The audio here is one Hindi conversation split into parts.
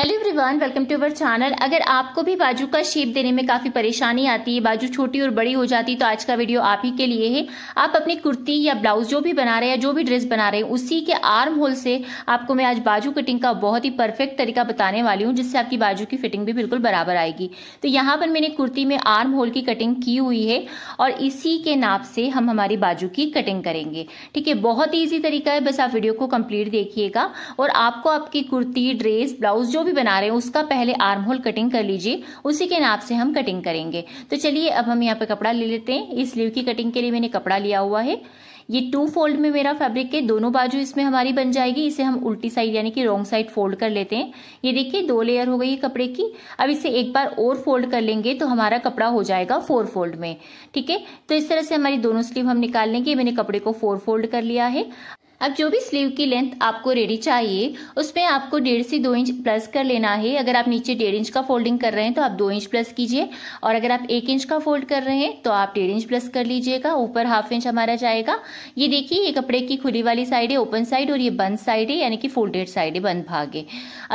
hello everyone welcome to our channel अगर आपको भी बाजू का शेप देने में काफ़ी परेशानी आती है बाजू छोटी और बड़ी हो जाती है तो आज का वीडियो आप ही के लिए है आप अपनी कुर्ती या ब्लाउज जो भी बना रहे हैं जो भी ड्रेस बना रहे हैं उसी के आर्म होल से आपको मैं आज बाजू कटिंग का बहुत ही परफेक्ट तरीका बताने वाली हूँ जिससे आपकी बाजू की फिटिंग भी बिल्कुल बराबर आएगी तो यहाँ पर मैंने कुर्ती में आर्म होल की कटिंग की हुई है और इसी के नाप से हम हमारी बाजू की कटिंग करेंगे ठीक है बहुत ईजी तरीका है बस आप वीडियो को कम्प्लीट देखिएगा और आपको आपकी कुर्ती ड्रेस ब्लाउज जो भी भी बना रहे हैं उसका पहले आर्म होल कटिंग कर लीजिए उसी के नाप से हम कटिंग करेंगे तो चलिए अब हम यहाँ पे कपड़ा ले लेते हैं इस स्लीव की कटिंग के लिए मैंने कपड़ा लिया हुआ है ये टू फोल्ड में मेरा फैब्रिक के दोनों बाजू इसमें हमारी बन जाएगी इसे हम उल्टी साइड यानी कि रॉन्ग साइड फोल्ड कर लेते हैं ये देखिए दो लेयर हो गई है कपड़े की अब इसे एक बार और फोल्ड कर लेंगे तो हमारा कपड़ा हो जाएगा फोर फोल्ड में ठीक है तो इस तरह से हमारी दोनों स्लीव हम निकाल लेंगे मैंने कपड़े को फोर फोल्ड कर लिया है अब जो भी स्लीव की लेंथ आपको रेडी चाहिए उसमें आपको डेढ़ से दो इंच प्लस कर लेना है अगर आप नीचे डेढ़ इंच का फोल्डिंग कर रहे हैं तो आप दो इंच प्लस कीजिए और अगर आप एक इंच का फोल्ड कर रहे हैं तो आप डेढ़ इंच प्लस कर लीजिएगा ऊपर हाफ इंच हमारा जाएगा ये देखिए ये कपड़े की खुली वाली साइड है ओपन साइड और ये बंद साइड है यानी कि फोल्डेड साइड है बंद भाग है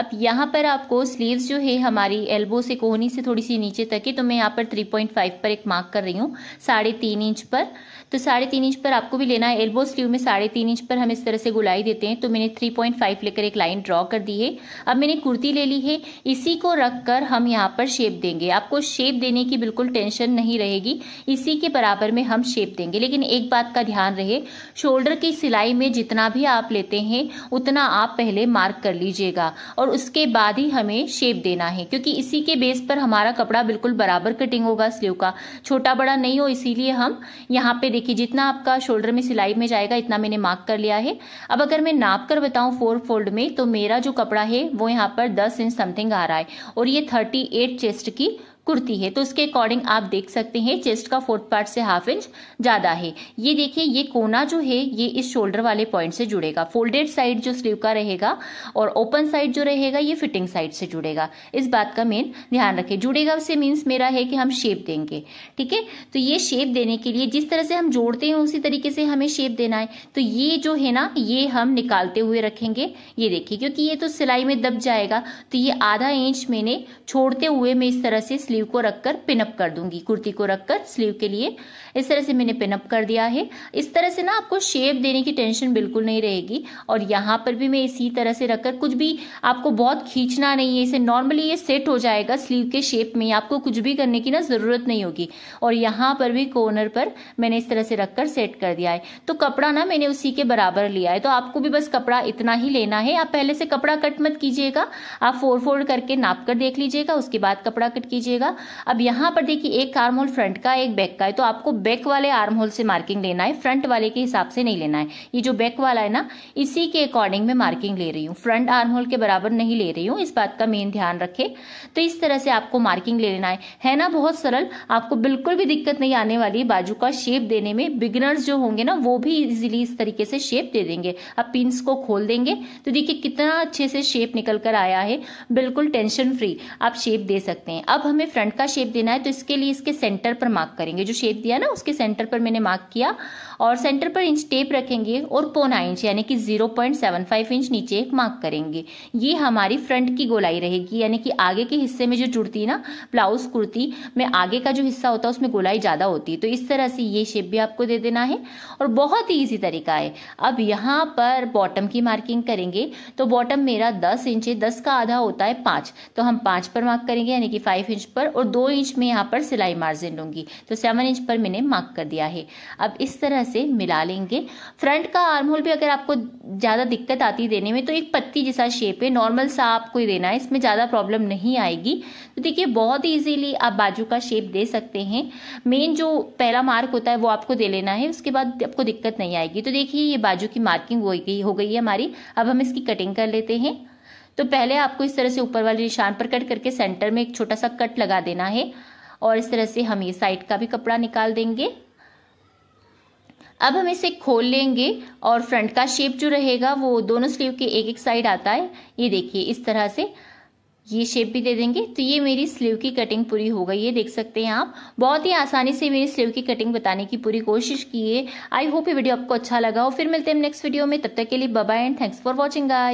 अब यहाँ पर आपको स्लीव जो है हमारी एल्बो से कोहनी से थोड़ी सी नीचे तक है तो मैं यहाँ पर थ्री पॉइंट फाइव पर एक मार्क कर रही हूँ साढ़े तीन इंच पर तो साढ़े तीन इंच पर आपको भी लेना है एल्बो स्लीव में साढ़े तीन इंच पर हमें इस तरह से गुलाई देते हैं तो मैंने 3.5 लेकर एक लाइन ड्रॉ कर दी है अब मैंने कुर्ती ले ली है इसी को रख कर हम यहाँ पर शेप देंगे आपको शेप देने की बिल्कुल टेंशन नहीं रहेगी इसी के बराबर में हम शेप देंगे लेकिन एक बात का ध्यान रहे शोल्डर की सिलाई में जितना भी आप लेते हैं उतना आप पहले मार्क कर लीजिएगा और उसके बाद ही हमें शेप देना है क्योंकि इसी के बेस पर हमारा कपड़ा बिल्कुल बराबर कटिंग होगा स्लीव का छोटा बड़ा नहीं हो इसीलिए हम यहाँ पे देखिए जितना आपका शोल्डर में सिलाई में जाएगा इतना मैंने मार्क कर लिया है है अब अगर मैं नाप कर बताऊँ फोर फोल्ड में तो मेरा जो कपड़ा है वो यहाँ पर दस इंच समथिंग आ रहा है और ये थर्टी एट चेस्ट की कुर्ती है तो उसके अकॉर्डिंग आप देख सकते हैं चेस्ट का फोर्थ पार्ट से हाफ इंच ज़्यादा है ये देखिए ये कोना जो है ये इस शोल्डर वाले पॉइंट से जुड़ेगा फोल्डेड साइड जो स्लीव का रहेगा और ओपन साइड जो रहेगा ये फिटिंग साइड से जुड़ेगा इस बात का मेन ध्यान रखें जुड़ेगा उससे मीन्स मेरा है कि हम शेप देंगे ठीक है तो ये शेप देने के लिए जिस तरह से हम जोड़ते हैं उसी तरीके से हमें शेप देना है तो ये जो है ना ये हम निकालते हुए रखेंगे ये देखिए क्योंकि ये तो सिलाई में दब जाएगा तो ये आधा इंच मैंने छोड़ते हुए मैं इस तरह से स्लीव स्लीव को रखकर पिनअप कर दूंगी कुर्ती को रखकर स्लीव के लिए इस तरह से मैंने पिनअप कर दिया है इस तरह से ना आपको शेप देने की टेंशन बिल्कुल नहीं रहेगी और यहाँ पर भी मैं इसी तरह से रखकर कुछ भी आपको बहुत खींचना नहीं है इसे नॉर्मली ये सेट हो जाएगा स्लीव के शेप में आपको कुछ भी करने की ना ज़रूरत नहीं होगी और यहाँ पर भी कॉर्नर पर मैंने इस तरह से रखकर सेट कर दिया है तो कपड़ा ना मैंने उसी के बराबर लिया है तो आपको भी बस कपड़ा इतना ही लेना है आप पहले से कपड़ा कट मत कीजिएगा आप फोर फोल्ड करके नाप कर देख लीजिएगा उसके बाद कपड़ा कट कीजिएगा जाएगा अब यहां पर देखिए एक आर्म होल फ्रंट का एक बैक का है तो आपको बैक वाले आर्म होल से मार्किंग लेना है फ्रंट वाले के हिसाब से नहीं लेना है ये जो बैक वाला है ना इसी के अकॉर्डिंग में मार्किंग ले रही हूँ फ्रंट आर्म होल के बराबर नहीं ले रही हूँ इस बात का मेन ध्यान रखे तो इस तरह से आपको मार्किंग ले लेना है है ना बहुत सरल आपको बिल्कुल भी दिक्कत नहीं आने वाली बाजू का शेप देने में बिगनर्स जो होंगे ना वो भी इजिली इस तरीके से शेप दे देंगे अब पिंस को खोल देंगे तो देखिए कितना अच्छे से शेप निकल कर आया है बिल्कुल टेंशन फ्री आप शेप दे सकते हैं अब हमें फ्रंट का शेप देना है तो इसके लिए इसके सेंटर पर मार्क करेंगे जो शेप दिया ना उसके सेंटर पर मैंने मार्क किया और सेंटर पर इंच टेप रखेंगे और पौना इंच यानी कि 0.75 इंच नीचे एक मार्क करेंगे ये हमारी फ्रंट की गोलाई रहेगी यानी कि आगे के हिस्से में जो जुड़ती है ना ब्लाउज कुर्ती में आगे का जो हिस्सा होता है उसमें गोलाई ज़्यादा होती है तो इस तरह से ये शेप भी आपको दे देना है और बहुत ही ईजी तरीका है अब यहाँ पर बॉटम की मार्किंग करेंगे तो बॉटम मेरा दस इंच है दस का आधा होता है पांच तो हम पांच पर मार्क करेंगे यानी कि फाइव इंच पर पर और दो इंच में यहाँ पर सिलाई मार्जिन लूँगी तो सेवन इंच पर मैंने मार्क कर दिया है अब इस तरह से मिला लेंगे फ्रंट का आर्म होल भी अगर आपको ज़्यादा दिक्कत आती है देने में तो एक पत्ती जैसा शेप है नॉर्मल सा आपको देना है इसमें ज़्यादा प्रॉब्लम नहीं आएगी तो देखिए बहुत ईजीली आप बाजू का शेप दे सकते हैं मेन जो पहला मार्क होता है वो आपको दे लेना है उसके बाद आपको दिक्कत नहीं आएगी तो देखिए ये बाजू की मार्किंग हो गई हो गई है हमारी अब हम इसकी कटिंग कर लेते हैं तो पहले आपको इस तरह से ऊपर वाले निशान पर कट करके सेंटर में एक छोटा सा कट लगा देना है और इस तरह से हम ये साइड का भी कपड़ा निकाल देंगे अब हम इसे खोल लेंगे और फ्रंट का शेप जो रहेगा वो दोनों स्लीव के एक एक साइड आता है ये देखिए इस तरह से ये शेप भी दे देंगे तो ये मेरी स्लीव की कटिंग पूरी हो गई ये देख सकते हैं आप बहुत ही आसानी से मेरी स्लीव की कटिंग बताने की पूरी कोशिश की है आई होप ये वीडियो आपको अच्छा लगा हो फिर मिलते हैं नेक्स्ट वीडियो में तब तक के लिए bye and thanks for watching guys